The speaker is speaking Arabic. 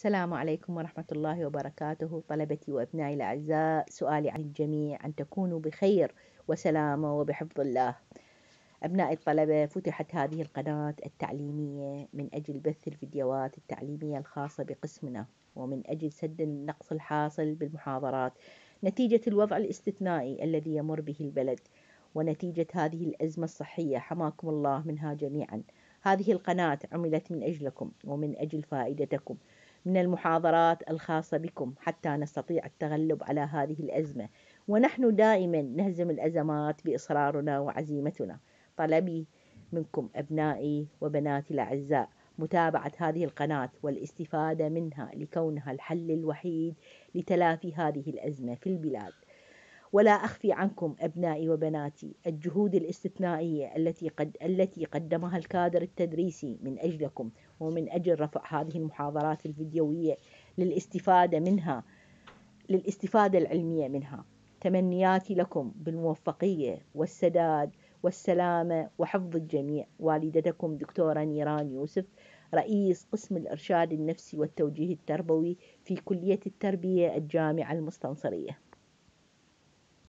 السلام عليكم ورحمة الله وبركاته طلبتي وأبنائي الأعزاء سؤالي عن الجميع أن تكونوا بخير وسلامة وبحفظ الله أبنائي الطلبة فتحت هذه القناة التعليمية من أجل بث الفيديوهات التعليمية الخاصة بقسمنا ومن أجل سد النقص الحاصل بالمحاضرات نتيجة الوضع الاستثنائي الذي يمر به البلد ونتيجة هذه الأزمة الصحية حماكم الله منها جميعا هذه القناة عملت من أجلكم ومن أجل فائدتكم من المحاضرات الخاصة بكم حتى نستطيع التغلب على هذه الأزمة ونحن دائما نهزم الأزمات بإصرارنا وعزيمتنا طلبي منكم أبنائي وبناتي الأعزاء متابعة هذه القناة والاستفادة منها لكونها الحل الوحيد لتلافي هذه الأزمة في البلاد ولا أخفي عنكم أبنائي وبناتي الجهود الاستثنائية التي قد التي قدمها الكادر التدريسي من أجلكم ومن أجل رفع هذه المحاضرات الفيديوية للاستفادة منها للاستفادة العلمية منها تمنياتي لكم بالموفقية والسداد والسلامة وحفظ الجميع والدتكم دكتورة نيران يوسف رئيس قسم الإرشاد النفسي والتوجيه التربوي في كلية التربية الجامعة المستنصرية